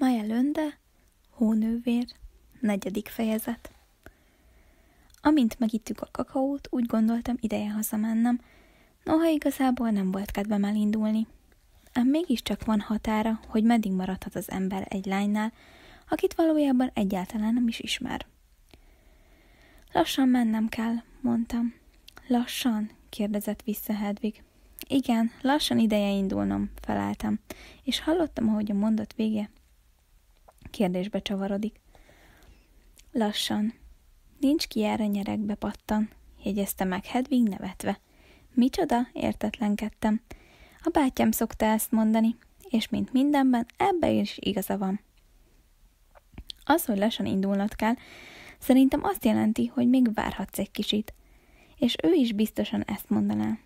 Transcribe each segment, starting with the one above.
Maja Lönde, Hónővér, negyedik fejezet. Amint megittük a kakaót, úgy gondoltam, ideje hazamennem, noha igazából nem volt kedvem elindulni. Ám mégiscsak van határa, hogy meddig maradhat az ember egy lánynál, akit valójában egyáltalán nem is ismer. Lassan mennem kell, mondtam. Lassan? kérdezett vissza Hedvig. Igen, lassan ideje indulnom, feleltem, és hallottam, ahogy a mondat vége Kérdésbe csavarodik. Lassan. Nincs ki erre nyerekbe pattan, jegyezte meg Hedvig nevetve. Micsoda? értetlenkedtem. A bátyám szokta ezt mondani, és mint mindenben, ebbe is igaza van. Az, hogy lassan indulnod kell, szerintem azt jelenti, hogy még várhatsz egy kicsit. És ő is biztosan ezt mondaná.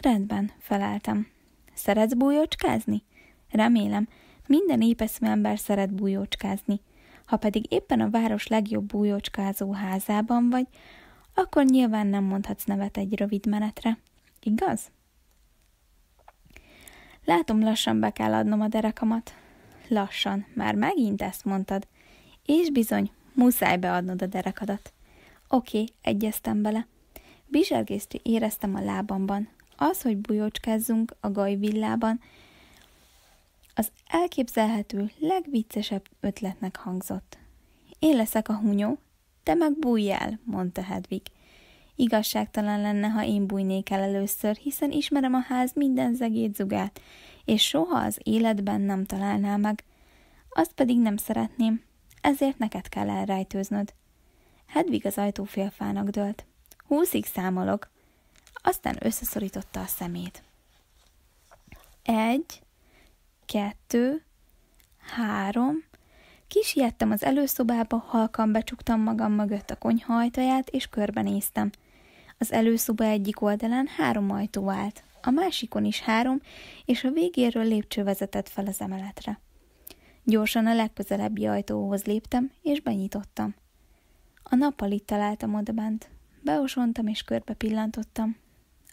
Rendben, feleltem. Szeretsz bújócskázni? Remélem, minden épeszme ember szeret bújócskázni. Ha pedig éppen a város legjobb bújócskázó házában vagy, akkor nyilván nem mondhatsz nevet egy rövid menetre. Igaz? Látom, lassan be kell adnom a derekamat. Lassan, már megint ezt mondtad. És bizony, muszáj beadnod a derekadat. Oké, egyeztem bele. Bizsergést éreztem a lábamban. Az, hogy bujócskázzunk a gajvillában, villában, az elképzelhető legviccesebb ötletnek hangzott. Én leszek a hunyó, te meg bújj el, mondta Hedvig. Igazságtalan lenne, ha én bújnék el először, hiszen ismerem a ház minden zegét zugát, és soha az életben nem találná meg. Azt pedig nem szeretném, ezért neked kell elrejtőznöd. Hedvig az ajtófélfának dőlt. Húszig számolok. Aztán összeszorította a szemét. Egy, kettő, három, kisiettem az előszobába, halkan becsuktam magam mögött a konyhajtaját, és körbenéztem. Az előszoba egyik oldalán három ajtó állt, a másikon is három, és a végéről lépcső vezetett fel az emeletre. Gyorsan a legközelebbi ajtóhoz léptem, és benyitottam. A itt találtam odabent. Beosontam és körbe pillantottam.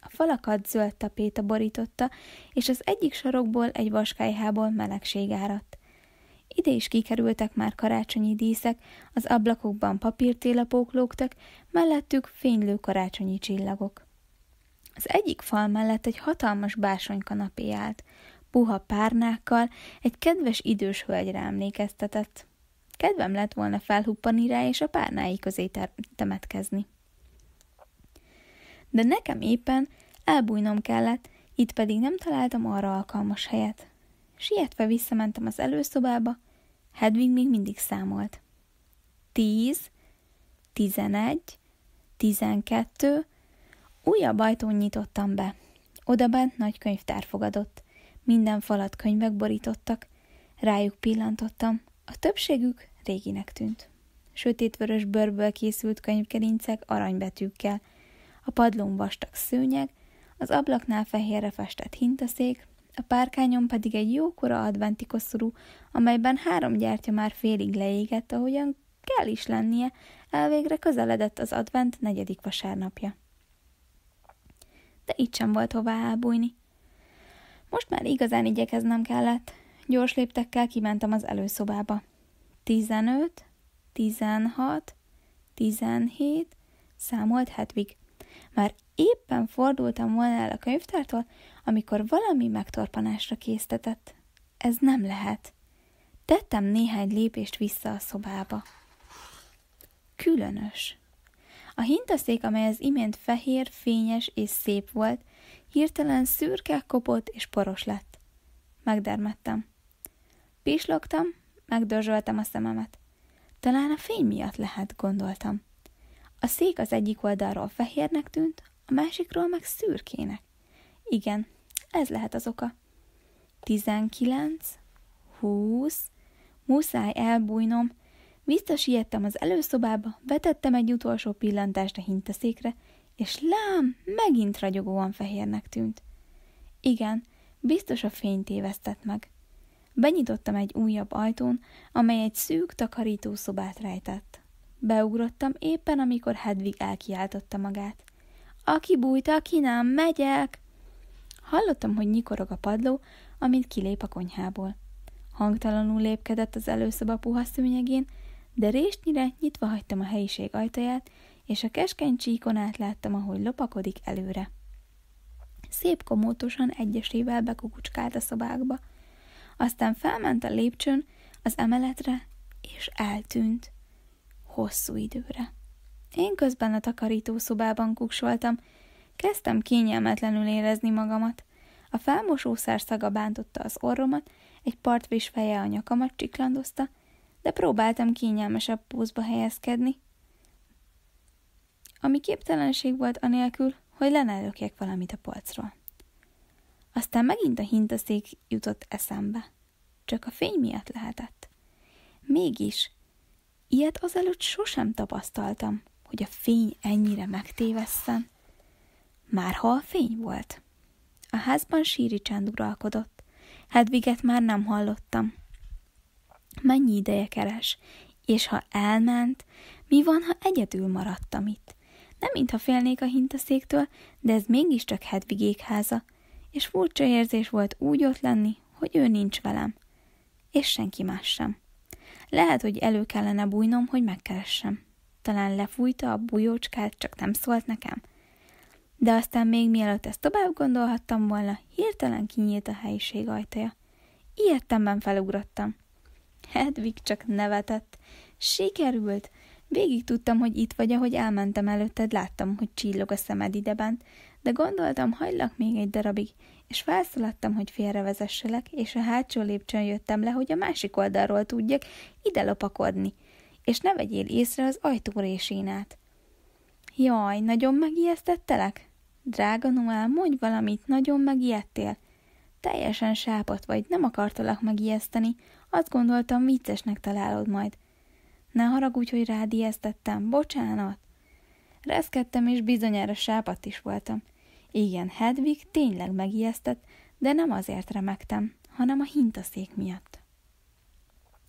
A falakat zöld tapéta borította, és az egyik sarokból egy vaskályhából melegség áradt. Ide is kikerültek már karácsonyi díszek, az ablakokban papírtélapók lógtak, mellettük fénylő karácsonyi csillagok. Az egyik fal mellett egy hatalmas bársonykanapé állt, puha párnákkal, egy kedves idős hölgyre emlékeztetett. Kedvem lett volna felhuppani rá és a párnái közé temetkezni de nekem éppen elbújnom kellett, itt pedig nem találtam arra alkalmas helyet. Sietve visszamentem az előszobába, Hedwig még mindig számolt. Tíz, tizenegy, tizenkettő, újabb ajtón nyitottam be. Oda bent nagy könyvtár fogadott. Minden falat könyvek borítottak. Rájuk pillantottam. A többségük réginek tűnt. Sötétvörös bőrből készült könyvkerincek aranybetűkkel – a padlón vastag szőnyeg, az ablaknál fehérre festett hintaszék, a párkányon pedig egy jókora adventi koszorú, amelyben három gyertya már félig leégett, ahogyan kell is lennie, elvégre közeledett az advent negyedik vasárnapja. De itt sem volt hová elbújni. Most már igazán igyekeznem kellett. Gyors léptekkel kimentem az előszobába. Tizenöt, tizenhat, tizenhét, számolt Hedvig. Már éppen fordultam volna el a könyvtártól, amikor valami megtorpanásra késztetett. Ez nem lehet. Tettem néhány lépést vissza a szobába. Különös. A hintaszék, amely az imént fehér, fényes és szép volt, hirtelen szürke, kopott és poros lett. Megdermettem. Pislogtam, megdörzsöltem a szememet. Talán a fény miatt lehet, gondoltam. A szék az egyik oldalról fehérnek tűnt, a másikról meg szürkének. Igen, ez lehet az oka. Tizenkilenc, húsz, muszáj elbújnom. Visszasiettem az előszobába, vetettem egy utolsó pillantást a hintaszékre, és lám, megint ragyogóan fehérnek tűnt. Igen, biztos a fény tévesztett meg. Benyitottam egy újabb ajtón, amely egy szűk takarítószobát rejtett. Beugrottam éppen, amikor Hedvig elkiáltotta magát. Aki bújta, aki nem, megyek! Hallottam, hogy nyikorog a padló, amint kilép a konyhából. Hangtalanul lépkedett az előszoba puha szőnyegén, de résnyire nyitva hagytam a helyiség ajtaját, és a keskeny csíkon átláttam, ahogy lopakodik előre. Szép komótosan egyesével bekukucskált a szobákba. Aztán felment a lépcsőn az emeletre, és eltűnt hosszú időre. Én közben a takarítószobában kuksoltam, kezdtem kényelmetlenül érezni magamat. A felmosó szaga bántotta az orromat, egy partvis feje a nyakamat csiklandozta, de próbáltam kényelmesebb pózba helyezkedni, ami képtelenség volt anélkül, hogy lenelökjek valamit a polcról. Aztán megint a hintaszék jutott eszembe. Csak a fény miatt lehetett. Mégis Ilyet azelőtt sosem tapasztaltam, hogy a fény ennyire megtévesszen. Már ha a fény volt. A házban síri csend uralkodott. Hedviget már nem hallottam. Mennyi ideje keres, és ha elment, mi van, ha egyedül maradtam itt? Nem mintha félnék a hintaszéktől, de ez mégiscsak Hedvigék háza, és furcsa érzés volt úgy ott lenni, hogy ő nincs velem, és senki más sem. Lehet, hogy elő kellene bújnom, hogy megkeressem. Talán lefújta a bujócskát, csak nem szólt nekem. De aztán még mielőtt ezt tovább gondolhattam volna, hirtelen kinyílt a helyiség ajtaja. Ilyettemben felugrottam. Hedvig csak nevetett. Sikerült! Végig tudtam, hogy itt vagy, ahogy elmentem előtted, láttam, hogy csillog a szemed idebent, de gondoltam, hagylak még egy darabig, és felszaladtam, hogy félrevezesselek, és a hátsó lépcsőn jöttem le, hogy a másik oldalról tudjak ide lopakodni, és ne vegyél észre az résén át. Jaj, nagyon megijesztettelek? Drága Noel, mondj valamit, nagyon megijedtél. Teljesen sápat vagy, nem akartalak megijeszteni. Azt gondoltam, viccesnek találod majd. Ne haragudj, hogy rád ijesztettem, bocsánat. Reszkedtem, és bizonyára sápat is voltam. Igen, Hedvig tényleg megijesztett, de nem azért remektem, hanem a hintaszék miatt.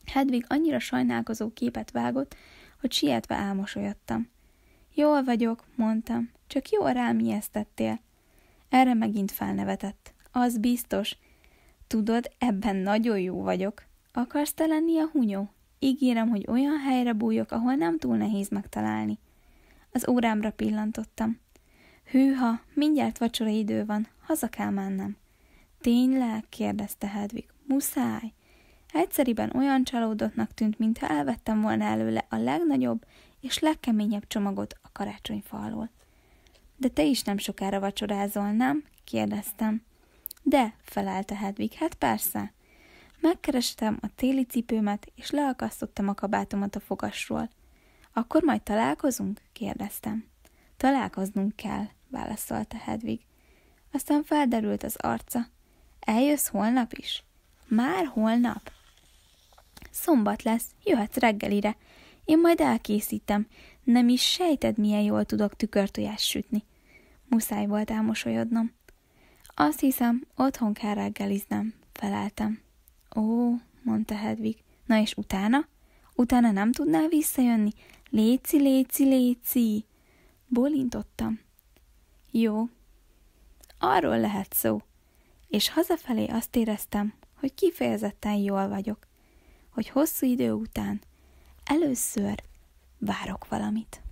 Hedvig annyira sajnálkozó képet vágott, hogy sietve álmosolyodtam. Jól vagyok, mondtam, csak jól rám ijesztettél. Erre megint felnevetett. Az biztos. Tudod, ebben nagyon jó vagyok. Akarsz te lenni a hunyó? Ígérem, hogy olyan helyre bújok, ahol nem túl nehéz megtalálni. Az órámra pillantottam. Hűha, mindjárt vacsora idő van, haza kell mennem. Tényleg? kérdezte Hedvig. Muszáj. Egyszeriben olyan csalódottnak tűnt, mintha elvettem volna előle a legnagyobb és legkeményebb csomagot a karácsonyfa alól. De te is nem sokára vacsorázol, nem? kérdeztem. De, felelte Hedvig, hát persze. Megkerestem a téli cipőmet, és leakasztottam a kabátomat a fogasról. Akkor majd találkozunk? kérdeztem. Találkoznunk kell, válaszolta Hedvig. Aztán felderült az arca. Eljössz holnap is? Már holnap? Szombat lesz, jöhetsz reggelire. Én majd elkészítem. Nem is sejted, milyen jól tudok tükörtojást sütni. Muszáj volt elmosolyodnom. Azt hiszem, otthon kell reggeliznem, feleltem. Ó, mondta Hedvig. Na és utána? Utána nem tudnál visszajönni? Léci, léci, léci! Bólintottam. Jó. Arról lehet szó. És hazafelé azt éreztem, hogy kifejezetten jól vagyok. Hogy hosszú idő után először várok valamit.